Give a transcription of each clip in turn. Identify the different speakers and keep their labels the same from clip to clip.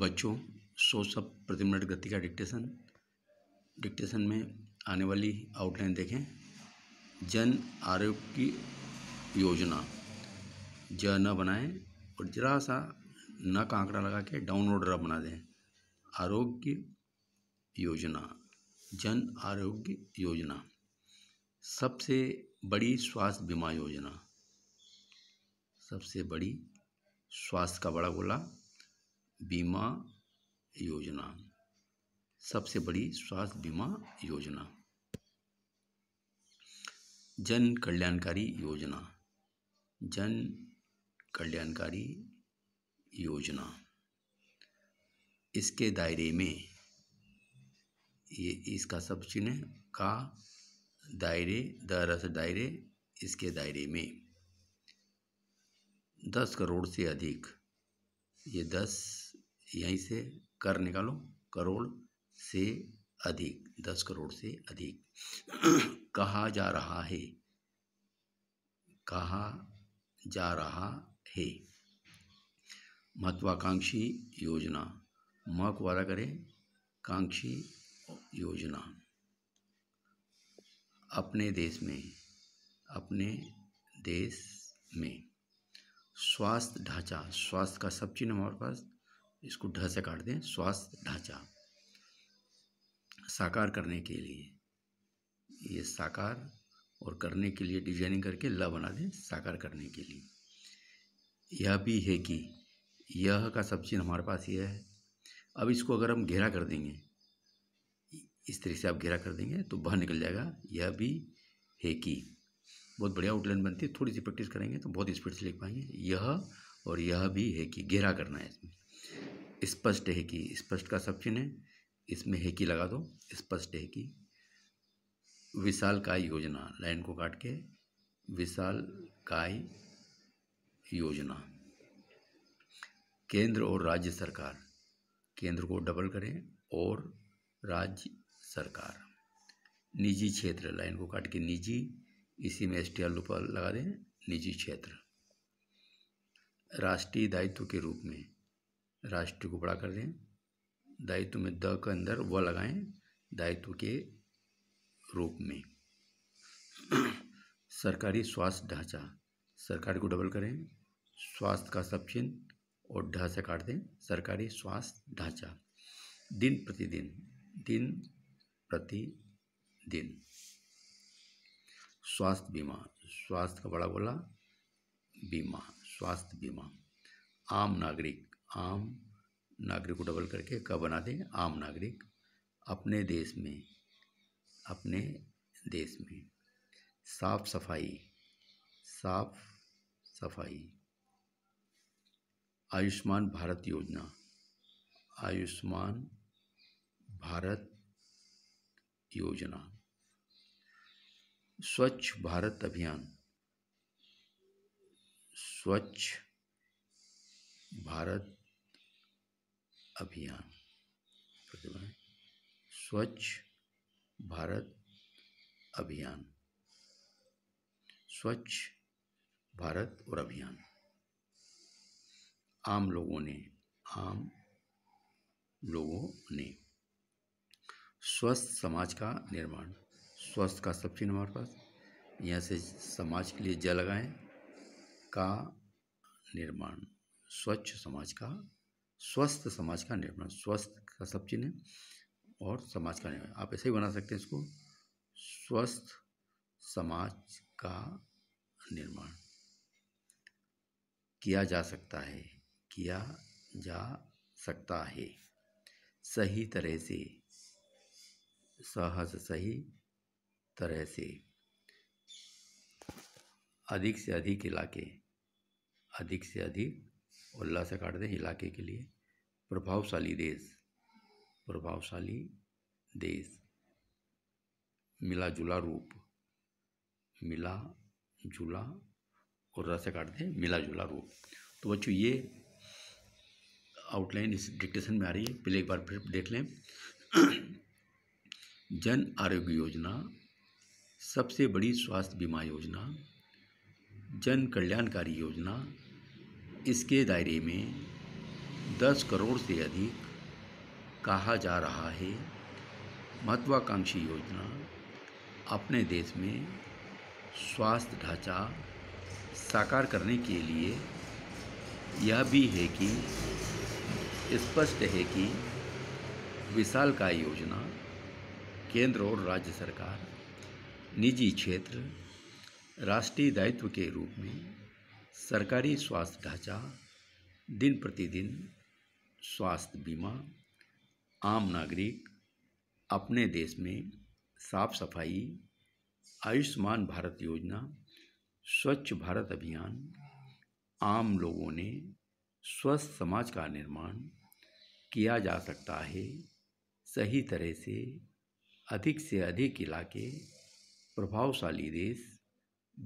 Speaker 1: बच्चों सौ सब प्रति मिनट गति का डिक्टेशन डिक्टेशन में आने वाली आउटलाइन देखें जन आरोग्य की योजना ज न बनाएं और जरा सा न का आंकड़ा लगा के डाउनलोड र बना दें आरोग्य योजना जन आरोग्य योजना सबसे बड़ी स्वास्थ्य बीमा योजना सबसे बड़ी स्वास्थ्य का बड़ा गोला बीमा योजना सबसे बड़ी स्वास्थ्य बीमा योजना जन कल्याणकारी योजना जन कल्याणकारी योजना इसके दायरे में ये इसका सब चिन्ह का दायरे दरअस दायरे इसके दायरे में दस करोड़ से अधिक ये दस यहीं से कर निकालो करोड़ से अधिक दस करोड़ से अधिक कहा जा रहा है कहा जा रहा है महत्वाकांक्षी योजना मक वाला करें कांक्षी योजना अपने देश में अपने देश में स्वास्थ्य ढांचा स्वास्थ्य का सब चीज़ हमारे पास इसको ढ से काट दें स्वास्थ्य ढांचा साकार करने के लिए ये साकार और करने के लिए डिजाइनिंग करके ल बना दें साकार करने के लिए यह भी है कि यह का सब चीज़ हमारे पास यह है अब इसको अगर हम घेरा कर देंगे इस तरीके से आप घेरा कर देंगे तो बाहर निकल जाएगा यह भी है कि बहुत बढ़िया आउटलाइन बनती है थोड़ी सी प्रैक्टिस करेंगे तो बहुत स्पीड से लिख पाएंगे यह और यह भी है कि घेरा करना है इसमें स्पष्ट है कि स्पष्ट का सब चिन्ह है इसमें है कि लगा दो स्पष्ट है कि विशाल काय योजना लाइन को काट के विशाल काय योजना केंद्र और राज्य सरकार केंद्र को डबल करें और राज्य सरकार निजी क्षेत्र लाइन को काट के निजी इसी में एस टी लगा दें निजी क्षेत्र राष्ट्रीय दायित्व के रूप में राष्ट्र को बड़ा कर दें दायित्व में द के अंदर व लगाएं दायित्व के रूप में सरकारी स्वास्थ्य ढांचा सरकार को डबल करें स्वास्थ्य का सब चिन्ह और ढांचा काट दें सरकारी स्वास्थ्य ढांचा दिन प्रतिदिन दिन प्रतिदिन स्वास्थ्य बीमा स्वास्थ्य का बड़ा बोला बीमा स्वास्थ्य बीमा आम नागरिक आम नागरिक को डबल करके का बना दें आम नागरिक अपने देश में अपने देश में साफ सफाई साफ सफाई आयुष्मान भारत योजना आयुष्मान भारत योजना स्वच्छ भारत अभियान स्वच्छ भारत अभियान स्वच्छ भारत अभियान स्वच्छ भारत और अभियान आम लोगों ने आम लोगों ने स्वस्थ समाज का निर्माण स्वस्थ का सब चिन्ह हमारे पास यहाँ से समाज के लिए जल लगाएं का निर्माण स्वच्छ समाज का स्वस्थ समाज का निर्माण स्वस्थ का सब चिन्ह है और समाज का निर्माण आप ऐसे ही बना सकते हैं इसको स्वस्थ समाज का निर्माण किया जा सकता है किया जा सकता है सही तरह से सहज सही तरह से अधिक से अधिक इलाके अधिक से अधिक उल्ला से काट दें इलाके के लिए प्रभावशाली देश प्रभावशाली देश मिला जुला रूप मिला जुला और रस से काट दें मिला जुला रूप तो बच्चों ये आउटलाइन इस डिक्टेशन में आ रही है पहले एक बार फिर देख लें जन आरोग्य योजना सबसे बड़ी स्वास्थ्य बीमा योजना जन कल्याणकारी योजना इसके दायरे में दस करोड़ से अधिक कहा जा रहा है महत्वाकांक्षी योजना अपने देश में स्वास्थ्य ढांचा साकार करने के लिए यह भी है कि स्पष्ट है कि विशाल का योजना केंद्र और राज्य सरकार निजी क्षेत्र राष्ट्रीय दायित्व के रूप में सरकारी स्वास्थ्य ढांचा दिन प्रतिदिन स्वास्थ्य बीमा आम नागरिक अपने देश में साफ सफाई आयुष्मान भारत योजना स्वच्छ भारत अभियान आम लोगों ने स्वस्थ समाज का निर्माण किया जा सकता है सही तरह से अधिक से अधिक इलाके प्रभावशाली देश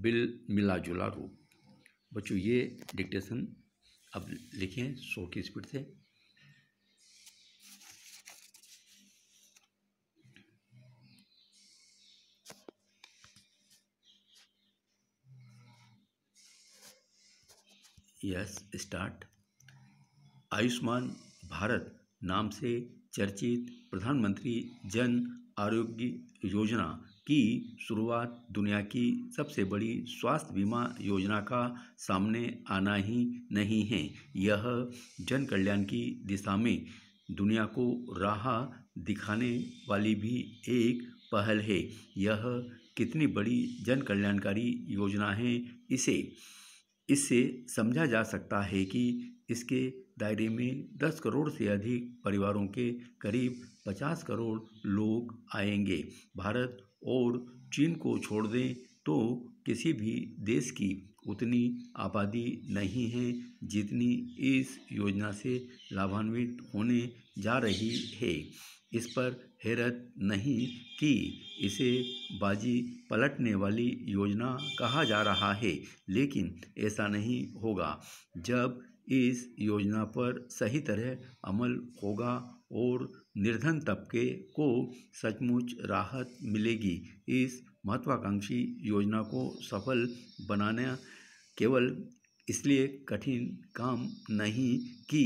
Speaker 1: बिल मिलाजुला रूप बच्चों ये डिक्टेशन अब लिखें सौ की स्पीड से यस स्टार्ट आयुष्मान भारत नाम से चर्चित प्रधानमंत्री जन आरोग्य योजना की शुरुआत दुनिया की सबसे बड़ी स्वास्थ्य बीमा योजना का सामने आना ही नहीं है यह जन कल्याण की दिशा में दुनिया को राह दिखाने वाली भी एक पहल है यह कितनी बड़ी जन कल्याणकारी योजना है इसे इससे समझा जा सकता है कि इसके दायरे में 10 करोड़ से अधिक परिवारों के करीब 50 करोड़ लोग आएंगे भारत और चीन को छोड़ दें तो किसी भी देश की उतनी आबादी नहीं है जितनी इस योजना से लाभान्वित होने जा रही है इस पर हैरत नहीं कि इसे बाजी पलटने वाली योजना कहा जा रहा है लेकिन ऐसा नहीं होगा जब इस योजना पर सही तरह अमल होगा और निर्धन तबके को सचमुच राहत मिलेगी इस महत्वाकांक्षी योजना को सफल बनाना केवल इसलिए कठिन काम नहीं कि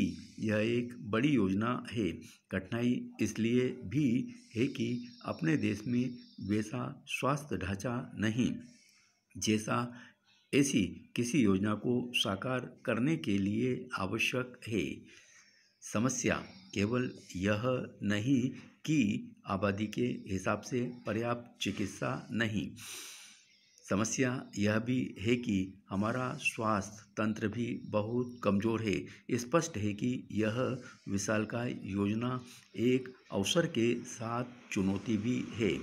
Speaker 1: यह एक बड़ी योजना है कठिनाई इसलिए भी है कि अपने देश में वैसा स्वास्थ्य ढांचा नहीं जैसा ऐसी किसी योजना को साकार करने के लिए आवश्यक है समस्या केवल यह नहीं कि आबादी के हिसाब से पर्याप्त चिकित्सा नहीं समस्या यह भी है कि हमारा स्वास्थ्य तंत्र भी बहुत कमज़ोर है स्पष्ट है कि यह विशालकाय योजना एक अवसर के साथ चुनौती भी है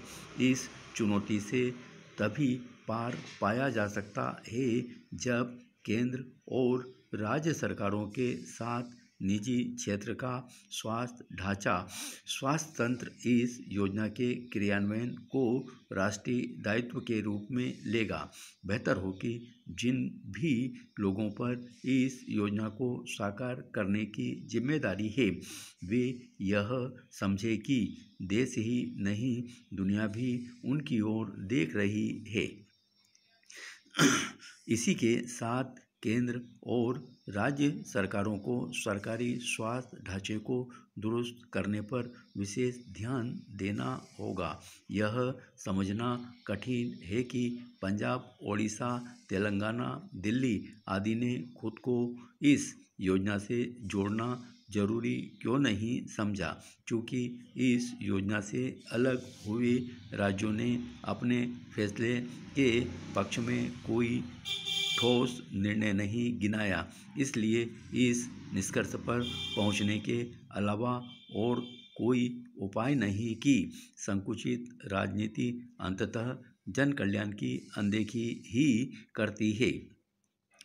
Speaker 1: इस चुनौती से तभी पार पाया जा सकता है जब केंद्र और राज्य सरकारों के साथ निजी क्षेत्र का स्वास्थ्य ढांचा स्वास्थ्य तंत्र इस योजना के क्रियान्वयन को राष्ट्रीय दायित्व के रूप में लेगा बेहतर हो कि जिन भी लोगों पर इस योजना को साकार करने की जिम्मेदारी है वे यह समझे कि देश ही नहीं दुनिया भी उनकी ओर देख रही है इसी के साथ केंद्र और राज्य सरकारों को सरकारी स्वास्थ्य ढांचे को दुरुस्त करने पर विशेष ध्यान देना होगा यह समझना कठिन है कि पंजाब ओडिशा तेलंगाना दिल्ली आदि ने खुद को इस योजना से जोड़ना जरूरी क्यों नहीं समझा क्योंकि इस योजना से अलग हुए राज्यों ने अपने फैसले के पक्ष में कोई ठोस निर्णय नहीं गिनाया इसलिए इस निष्कर्ष पर पहुंचने के अलावा और कोई उपाय नहीं कि संकुचित राजनीति अंततः जन कल्याण की अनदेखी ही करती है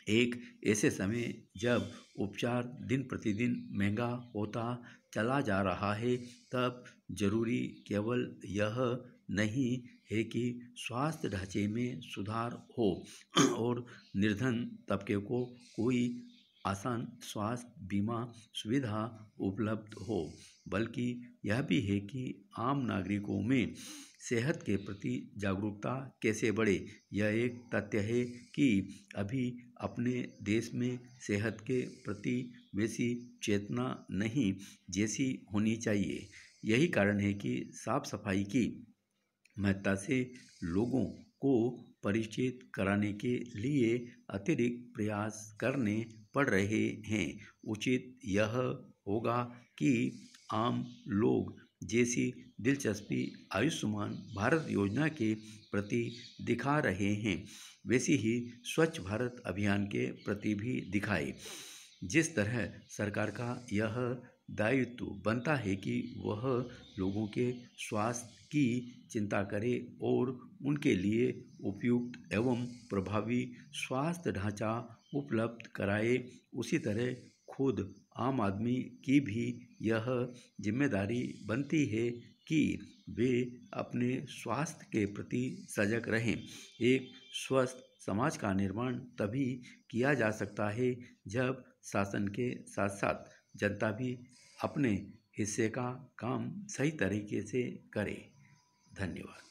Speaker 1: एक ऐसे समय जब उपचार दिन प्रतिदिन महंगा होता चला जा रहा है तब जरूरी केवल यह नहीं है कि स्वास्थ्य ढांचे में सुधार हो और निर्धन तबके को कोई आसान स्वास्थ्य बीमा सुविधा उपलब्ध हो बल्कि यह भी है कि आम नागरिकों में सेहत के प्रति जागरूकता कैसे बढ़े यह एक तथ्य है कि अभी अपने देश में सेहत के प्रति वैसी चेतना नहीं जैसी होनी चाहिए यही कारण है कि साफ सफाई की महत्ता से लोगों को परिचित कराने के लिए अतिरिक्त प्रयास करने पड़ रहे हैं उचित यह होगा कि आम लोग जैसी दिलचस्पी आयुष्मान भारत योजना के प्रति दिखा रहे हैं वैसी ही स्वच्छ भारत अभियान के प्रति भी दिखाए जिस तरह सरकार का यह दायित्व बनता है कि वह लोगों के स्वास्थ्य की चिंता करे और उनके लिए उपयुक्त एवं प्रभावी स्वास्थ्य ढांचा उपलब्ध कराए उसी तरह खुद आम आदमी की भी यह जिम्मेदारी बनती है कि वे अपने स्वास्थ्य के प्रति सजग रहें एक स्वस्थ समाज का निर्माण तभी किया जा सकता है जब शासन के साथ साथ जनता भी अपने हिस्से का काम सही तरीके से करें धन्यवाद